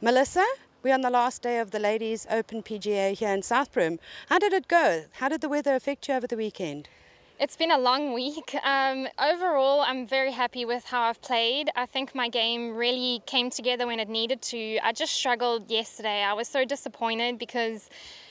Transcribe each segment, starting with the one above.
Melissa, we're on the last day of the Ladies Open PGA here in Southbroom. How did it go? How did the weather affect you over the weekend? It's been a long week. Um, overall, I'm very happy with how I've played. I think my game really came together when it needed to. I just struggled yesterday. I was so disappointed because,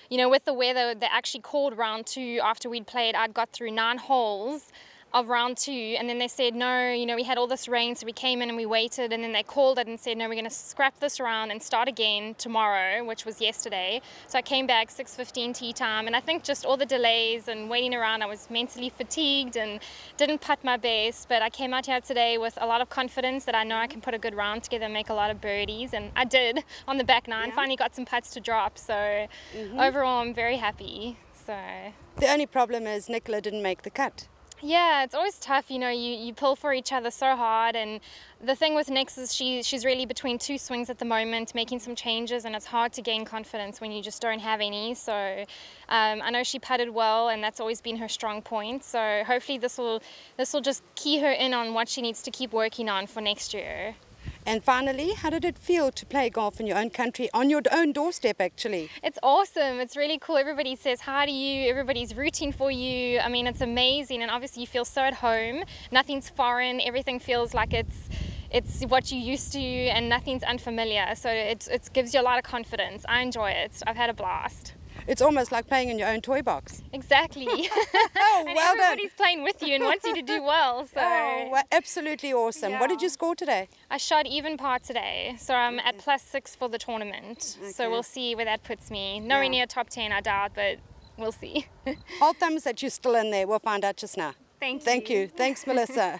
you know, with the weather, they actually called round two after we'd played. I'd got through nine holes of round two. And then they said, no, you know, we had all this rain, so we came in and we waited. And then they called it and said, no, we're going to scrap this round and start again tomorrow, which was yesterday. So I came back 6.15 tea time. And I think just all the delays and waiting around, I was mentally fatigued and didn't putt my best. But I came out here today with a lot of confidence that I know I can put a good round together and make a lot of birdies. And I did on the back nine. Yeah. Finally got some putts to drop. So mm -hmm. overall, I'm very happy. So. The only problem is Nicola didn't make the cut. Yeah, it's always tough, you know, you, you pull for each other so hard and the thing with Nix is she, she's really between two swings at the moment, making some changes and it's hard to gain confidence when you just don't have any. So um, I know she putted well and that's always been her strong point. So hopefully this will, this will just key her in on what she needs to keep working on for next year. And finally, how did it feel to play golf in your own country, on your own doorstep actually? It's awesome. It's really cool. Everybody says hi to you. Everybody's rooting for you. I mean, it's amazing. And obviously you feel so at home. Nothing's foreign. Everything feels like it's it's what you used to and nothing's unfamiliar. So it, it gives you a lot of confidence. I enjoy it. I've had a blast it's almost like playing in your own toy box. Exactly. oh, and well everybody's done. playing with you and wants you to do well. So. Oh, well, absolutely awesome. Yeah. What did you score today? I shot even par today, so I'm at plus six for the tournament. Okay. So we'll see where that puts me. Nowhere yeah. near top 10, I doubt, but we'll see. All thumbs that you're still in there. We'll find out just now. Thank you. Thank you. Thanks, Melissa.